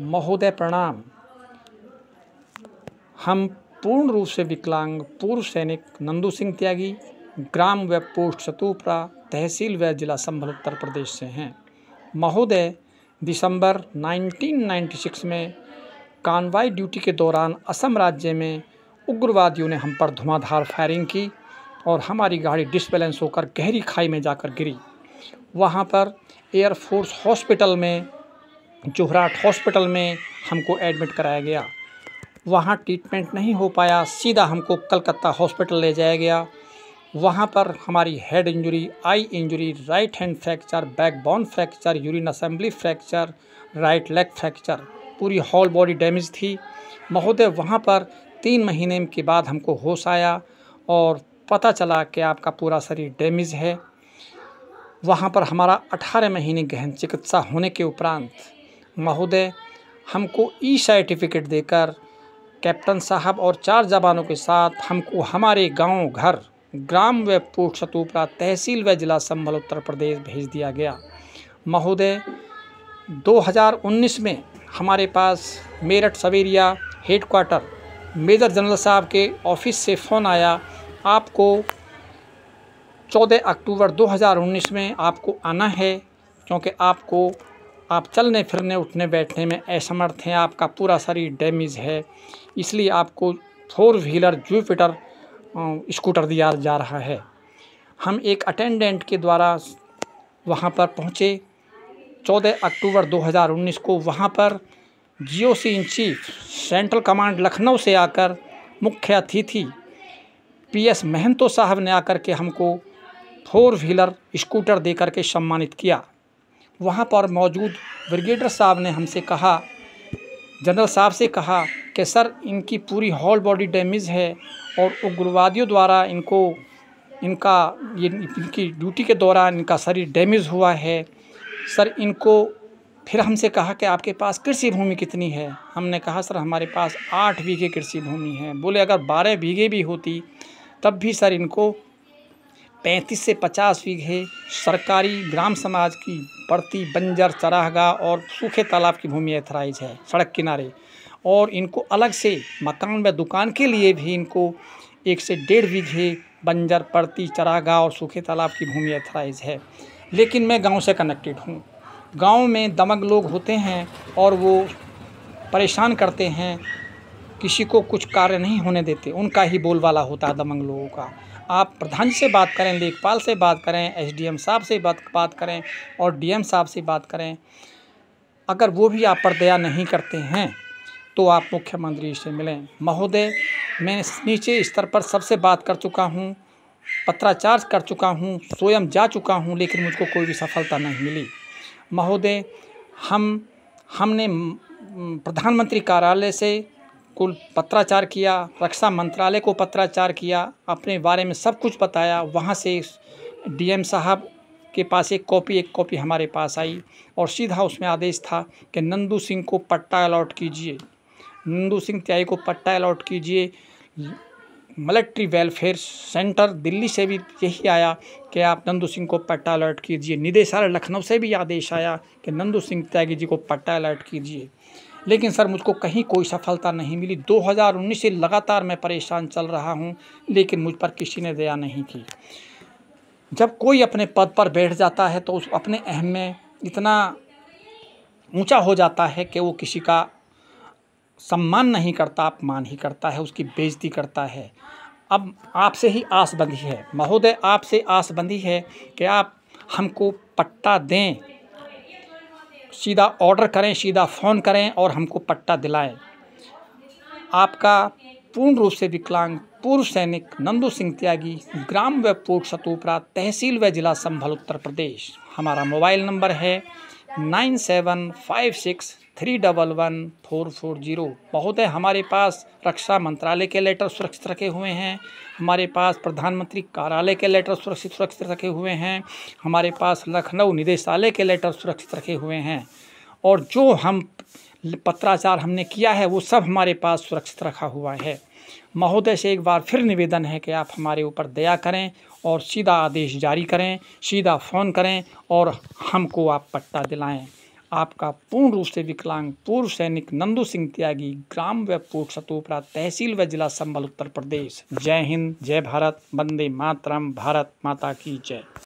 महोदय प्रणाम हम पूर्ण रूप से विकलांग पूर्व सैनिक नंदू सिंह त्यागी ग्राम व पोस्ट सतूपरा तहसील व जिला संभल उत्तर प्रदेश से हैं महोदय दिसंबर 1996 में कानवाई ड्यूटी के दौरान असम राज्य में उग्रवादियों ने हम पर धुआंधार फायरिंग की और हमारी गाड़ी डिसबैलेंस होकर गहरी खाई में जाकर गिरी वहाँ पर एयरफोर्स हॉस्पिटल में जोहराट हॉस्पिटल में हमको एडमिट कराया गया वहाँ ट्रीटमेंट नहीं हो पाया सीधा हमको कलकत्ता हॉस्पिटल ले जाया गया वहाँ पर हमारी हेड इंजरी आई injury right hand fracture backbone fracture urine assembly fracture right leg fracture पूरी हॉल बॉडी डैमेज थी महोदय वहाँ पर तीन महीने के बाद हमको होश आया और पता चला कि आपका पूरा शरीर डैमेज है वहाँ पर हमारा अठारह महीने गहन चिकित्सा होने के उपरांत महोदय हमको ई सर्टिफिकेट देकर कैप्टन साहब और चार जवानों के साथ हमको हमारे गांव घर ग्राम व पोर्ट सतूपरा तहसील व जिला संभल उत्तर प्रदेश भेज दिया गया महोदय 2019 में हमारे पास मेरठ सवेरिया हेडक्वार्टर मेजर जनरल साहब के ऑफिस से फ़ोन आया आपको 14 अक्टूबर 2019 में आपको आना है क्योंकि आपको आप चलने फिरने उठने बैठने में असमर्थ हैं आपका पूरा शरीर डैमेज है इसलिए आपको फोर व्हीलर जुपिटर स्कूटर दिया जा रहा है हम एक अटेंडेंट के द्वारा वहाँ पर पहुँचे 14 अक्टूबर 2019 को वहाँ पर G O C in chief central command Lucknow से आकर मुख्य अतिथि पी एस महंतो साहब ने आकर के हमको फोर व्हीलर स्कूटर दे करके सम्मानित किया वहाँ पर मौजूद ब्रिगेडर साहब ने हमसे कहा जनरल साहब से कहा कि सर इनकी पूरी हॉल बॉडी डैमेज है और उग्रवादियों द्वारा इनको इनका ये इनकी ड्यूटी के दौरान इनका शरीर डैमेज हुआ है सर इनको फिर हमसे कहा कि आपके पास कृषि भूमि कितनी है हमने कहा सर हमारे पास आठ बीघे कृषि भूमि है बोले अगर बारह बीघे भी होती तब भी सर इनको पैंतीस से पचास बीघे सरकारी ग्राम समाज की बढ़ती बंजर चराहगा और सूखे तालाब की भूमि एथराइज है सड़क किनारे और इनको अलग से मकान व दुकान के लिए भी इनको एक से डेढ़ बीघे बंजर पड़ती चरागा और सूखे तालाब की भूमि एथराइज है लेकिन मैं गांव से कनेक्टेड हूँ गांव में दमक लोग होते हैं और वो परेशान करते हैं किसी को कुछ कार्य नहीं होने देते उनका ही बोलबाला होता है दमंग लोगों का आप प्रधान से बात करें लेखपाल से बात करें एसडीएम साहब से बात बात करें और डीएम साहब से बात करें अगर वो भी आप पर दया नहीं करते हैं तो आप मुख्यमंत्री से मिलें महोदय मैं नीचे स्तर पर सबसे बात कर चुका हूँ पत्राचार कर चुका हूँ स्वयं जा चुका हूँ लेकिन मुझको कोई भी सफलता नहीं मिली महोदय हम हमने प्रधानमंत्री कार्यालय से कुल पत्राचार किया रक्षा मंत्रालय को पत्राचार किया अपने बारे में सब कुछ बताया वहाँ से डीएम साहब के पास एक कॉपी एक कॉपी हमारे पास आई और सीधा उसमें आदेश था कि नंदू सिंह को पट्टा अलॉट कीजिए नंदू सिंह त्यागी को पट्टा अलॉट कीजिए मिलिट्री वेलफेयर सेंटर दिल्ली से भी यही आया कि आप नंदू सिंह को पट्टा अलाट कीजिए निदेशालय लखनऊ से भी आदेश आया कि नंदू सिंह त्यागी जी को पट्टा अलाट कीजिए लेकिन सर मुझको कहीं कोई सफलता नहीं मिली 2019 से लगातार मैं परेशान चल रहा हूँ लेकिन मुझ पर किसी ने दया नहीं की जब कोई अपने पद पर बैठ जाता है तो उस अपने अहम में इतना ऊंचा हो जाता है कि वो किसी का सम्मान नहीं करता अपमान ही करता है उसकी बेइज्जती करता है अब आपसे ही आसबंदी है महोदय आपसे आसबंदी है कि आप हमको पट्टा दें सीधा ऑर्डर करें सीधा फ़ोन करें और हमको पट्टा दिलाएं आपका पूर्ण रूप से विकलांग पूर्व सैनिक नंदू सिंह त्यागी ग्राम व पोर्ट सतोपरा तहसील व जिला संभल उत्तर प्रदेश हमारा मोबाइल नंबर है nine seven five six three double one four four zero बहुत है हमारे पास रक्षा मंत्रालय के लेटर सुरक्षित रखे हुए हैं हमारे पास प्रधानमंत्री कार्यालय के लेटर सुरक्षित सुरक्षित रखे हुए हैं हमारे पास लखनऊ निदेशालय के लेटर सुरक्षित रखे हुए हैं और जो हम पत्राचार हमने किया है वो सब हमारे पास सुरक्षित रखा हुआ है महोदय से एक बार फिर निवेदन है कि आप हमारे ऊपर दया करें और सीधा आदेश जारी करें सीधा फ़ोन करें और हमको आप पट्टा दिलाएं आपका पूर्ण रूप से विकलांग पूर्व सैनिक नंदू सिंह त्यागी ग्राम व पोर्ट सतोपरा तहसील व जिला संबल उत्तर प्रदेश जय हिंद जय भारत वंदे मातरम भारत माता की जय